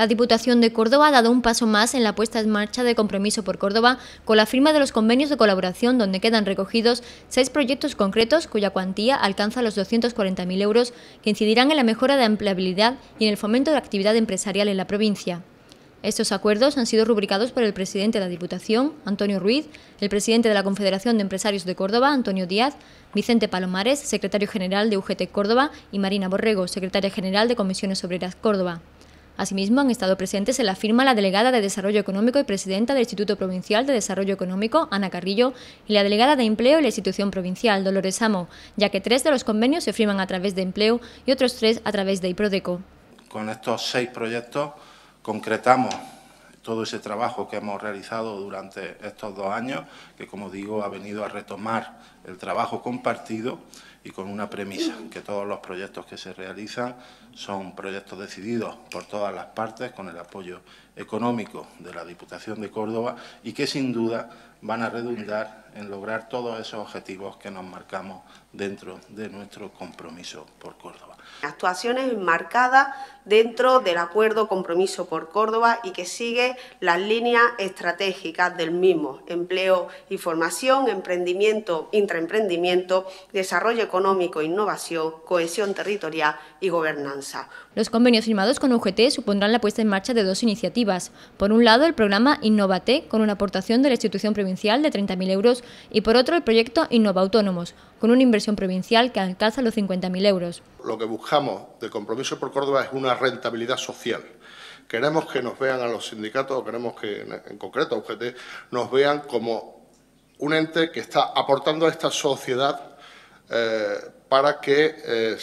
la Diputación de Córdoba ha dado un paso más en la puesta en marcha de Compromiso por Córdoba con la firma de los convenios de colaboración donde quedan recogidos seis proyectos concretos cuya cuantía alcanza los 240.000 euros que incidirán en la mejora de empleabilidad y en el fomento de la actividad empresarial en la provincia. Estos acuerdos han sido rubricados por el presidente de la Diputación, Antonio Ruiz, el presidente de la Confederación de Empresarios de Córdoba, Antonio Díaz, Vicente Palomares, secretario general de UGT Córdoba, y Marina Borrego, secretaria general de Comisiones Obreras Córdoba. Asimismo, han estado presentes en la firma la delegada de Desarrollo Económico y presidenta del Instituto Provincial de Desarrollo Económico, Ana Carrillo, y la delegada de Empleo y la institución provincial, Dolores Amo, ya que tres de los convenios se firman a través de Empleo y otros tres a través de IPRODECO. Con estos seis proyectos concretamos todo ese trabajo que hemos realizado durante estos dos años, que como digo ha venido a retomar el trabajo compartido y con una premisa, que todos los proyectos que se realizan son proyectos decididos por todas las partes con el apoyo económico de la Diputación de Córdoba y que sin duda van a redundar en lograr todos esos objetivos que nos marcamos dentro de nuestro compromiso por Córdoba. Actuaciones marcadas dentro del acuerdo Compromiso por Córdoba y que sigue las líneas estratégicas del mismo, empleo y formación, emprendimiento, intraemprendimiento, desarrollo económico, innovación, cohesión territorial y gobernanza. Los convenios firmados con UGT supondrán la puesta en marcha de dos iniciativas. Por un lado, el programa Innovate, con una aportación de la institución provincial de 30.000 euros, y por otro, el proyecto Innova Autónomos, con una inversión provincial que alcanza los 50.000 euros. Lo que buscamos de Compromiso por Córdoba es una rentabilidad social queremos que nos vean a los sindicatos, o queremos que, en concreto, a UGT, nos vean como un ente que está aportando a esta sociedad eh, para que eh,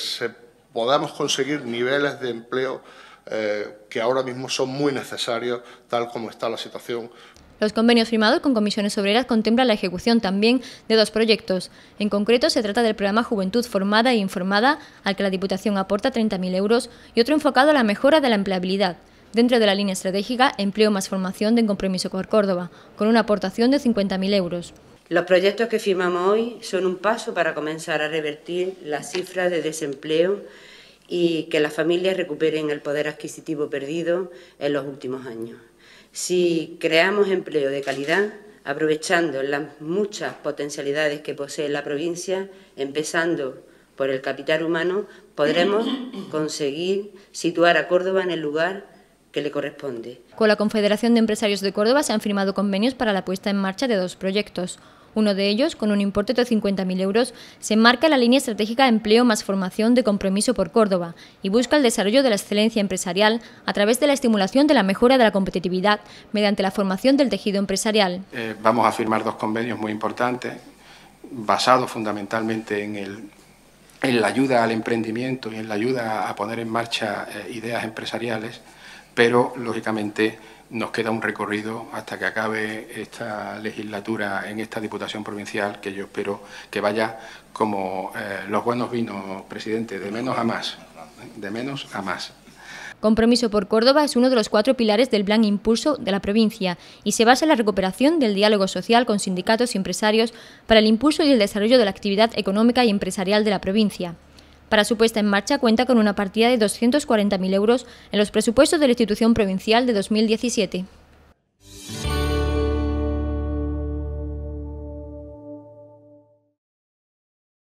podamos conseguir niveles de empleo eh, que ahora mismo son muy necesarios, tal como está la situación. Los convenios firmados con comisiones obreras contemplan la ejecución también de dos proyectos. En concreto, se trata del programa Juventud Formada e Informada, al que la Diputación aporta 30.000 euros, y otro enfocado a la mejora de la empleabilidad, dentro de la línea estratégica Empleo más Formación de Compromiso con Córdoba, con una aportación de 50.000 euros. Los proyectos que firmamos hoy son un paso para comenzar a revertir las cifras de desempleo y que las familias recuperen el poder adquisitivo perdido en los últimos años. Si creamos empleo de calidad, aprovechando las muchas potencialidades que posee la provincia, empezando por el capital humano, podremos conseguir situar a Córdoba en el lugar que le corresponde. Con la Confederación de Empresarios de Córdoba se han firmado convenios para la puesta en marcha de dos proyectos. Uno de ellos, con un importe de 50.000 euros, se enmarca en la línea estratégica de empleo más formación de compromiso por Córdoba y busca el desarrollo de la excelencia empresarial a través de la estimulación de la mejora de la competitividad mediante la formación del tejido empresarial. Eh, vamos a firmar dos convenios muy importantes, basados fundamentalmente en la ayuda al emprendimiento y en la ayuda a poner en marcha eh, ideas empresariales pero lógicamente nos queda un recorrido hasta que acabe esta legislatura en esta Diputación Provincial, que yo espero que vaya como eh, los buenos vinos, presidente, de menos a más, de menos a más. Compromiso por Córdoba es uno de los cuatro pilares del plan impulso de la provincia y se basa en la recuperación del diálogo social con sindicatos y empresarios para el impulso y el desarrollo de la actividad económica y empresarial de la provincia. Para su puesta en marcha cuenta con una partida de 240.000 euros en los presupuestos de la institución provincial de 2017.